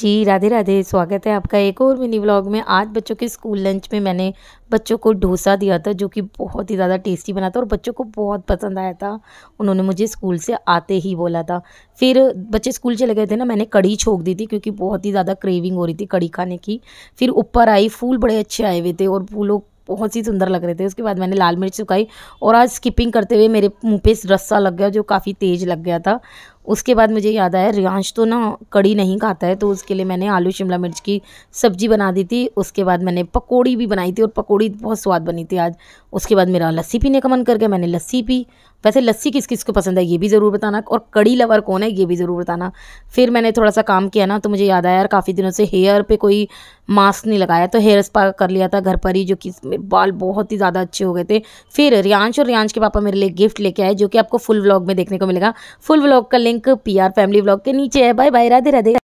जी राधे राधे स्वागत है आपका एक और मिनी व्लॉग में आज बच्चों के स्कूल लंच में मैंने बच्चों को डोसा दिया था जो कि बहुत ही ज़्यादा टेस्टी बना था और बच्चों को बहुत पसंद आया था उन्होंने मुझे स्कूल से आते ही बोला था फिर बच्चे स्कूल चले गए थे ना मैंने कड़ी छोक दी थी क्योंकि बहुत ही ज़्यादा क्रेविंग हो रही थी कड़ी खाने की फिर ऊपर आई फूल बड़े अच्छे आए हुए थे और फूलों बहुत ही सुंदर लग रहे थे उसके बाद मैंने लाल मिर्च सुखाई और आज स्किपिंग करते हुए मेरे मुँह पे रस्सा लग गया जो काफ़ी तेज़ लग गया था उसके बाद मुझे याद आया रियांश तो ना कड़ी नहीं खाता है तो उसके लिए मैंने आलू शिमला मिर्च की सब्ज़ी बना दी थी उसके बाद मैंने पकौड़ी भी बनाई थी और पकौड़ी बहुत स्वाद बनी थी आज उसके बाद मेरा लस्सी पीने का मन कर गया मैंने लस्सी पी वैसे लस्सी किस किस को पसंद है ये भी ज़रूर बताना और कड़ी लवर कौन है ये भी ज़रूर बताना फिर मैंने थोड़ा सा काम किया ना तो मुझे याद आया यार काफ़ी दिनों से हेयर पे कोई मास्क नहीं लगाया तो हेयर स्पा कर लिया था घर पर ही जो कि बाल बहुत ही ज़्यादा अच्छे हो गए थे फिर रियांश और रियांश के पापा मेरे लिए गिफ्ट लेके आए जो कि आपको फुल व्लॉग में देखने को मिलेगा फुल व्लॉग का link link PR family blog के नीचे है बाय बाय राधे राधे